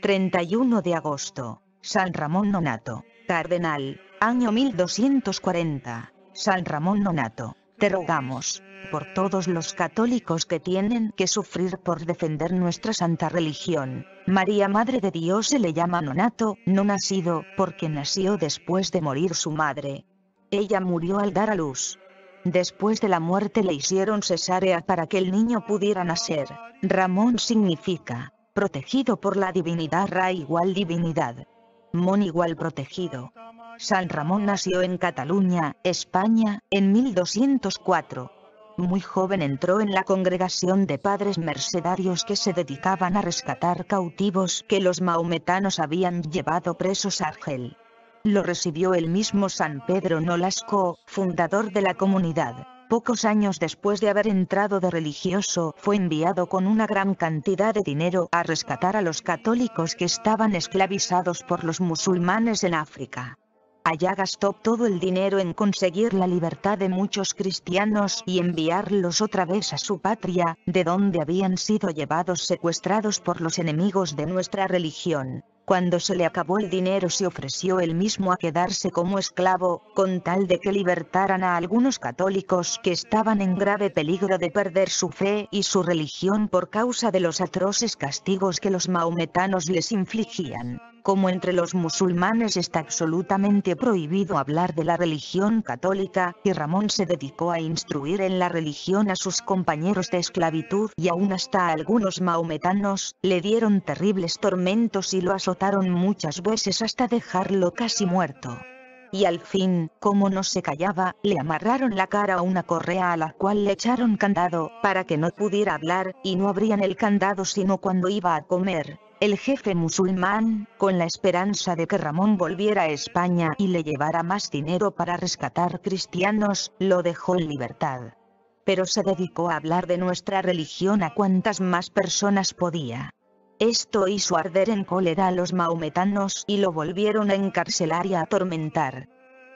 31 de agosto, San Ramón Nonato, Cardenal, año 1240. San Ramón Nonato, te rogamos, por todos los católicos que tienen que sufrir por defender nuestra santa religión. María Madre de Dios se le llama Nonato, no nacido, porque nació después de morir su madre. Ella murió al dar a luz, Después de la muerte le hicieron cesárea para que el niño pudiera nacer. Ramón significa, protegido por la divinidad Ra igual divinidad. Mon igual protegido. San Ramón nació en Cataluña, España, en 1204. Muy joven entró en la congregación de padres mercedarios que se dedicaban a rescatar cautivos que los maometanos habían llevado presos a Argel lo recibió el mismo San Pedro Nolasco, fundador de la comunidad. Pocos años después de haber entrado de religioso, fue enviado con una gran cantidad de dinero a rescatar a los católicos que estaban esclavizados por los musulmanes en África. Allá gastó todo el dinero en conseguir la libertad de muchos cristianos y enviarlos otra vez a su patria, de donde habían sido llevados secuestrados por los enemigos de nuestra religión. Cuando se le acabó el dinero se ofreció él mismo a quedarse como esclavo, con tal de que libertaran a algunos católicos que estaban en grave peligro de perder su fe y su religión por causa de los atroces castigos que los maometanos les infligían como entre los musulmanes está absolutamente prohibido hablar de la religión católica, y Ramón se dedicó a instruir en la religión a sus compañeros de esclavitud y aún hasta a algunos maometanos, le dieron terribles tormentos y lo azotaron muchas veces hasta dejarlo casi muerto y al fin, como no se callaba, le amarraron la cara a una correa a la cual le echaron candado, para que no pudiera hablar, y no abrían el candado sino cuando iba a comer el jefe musulmán, con la esperanza de que Ramón volviera a España y le llevara más dinero para rescatar cristianos, lo dejó en libertad. Pero se dedicó a hablar de nuestra religión a cuantas más personas podía. Esto hizo arder en cólera a los maometanos y lo volvieron a encarcelar y a atormentar.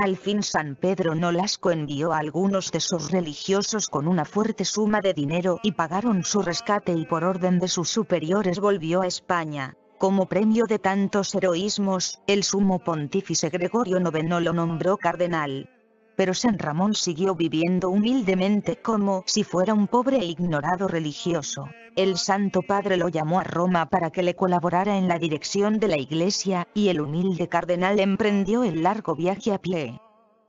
Al fin San Pedro Nolasco envió a algunos de sus religiosos con una fuerte suma de dinero y pagaron su rescate y por orden de sus superiores volvió a España. Como premio de tantos heroísmos, el sumo pontífice Gregorio IX lo nombró cardenal pero San Ramón siguió viviendo humildemente como si fuera un pobre e ignorado religioso. El Santo Padre lo llamó a Roma para que le colaborara en la dirección de la iglesia, y el humilde cardenal emprendió el largo viaje a pie.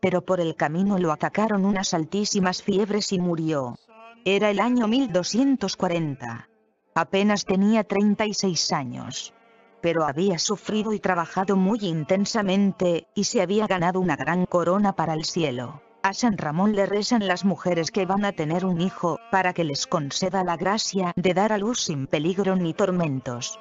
Pero por el camino lo atacaron unas altísimas fiebres y murió. Era el año 1240. Apenas tenía 36 años pero había sufrido y trabajado muy intensamente, y se había ganado una gran corona para el cielo. A San Ramón le rezan las mujeres que van a tener un hijo, para que les conceda la gracia de dar a luz sin peligro ni tormentos.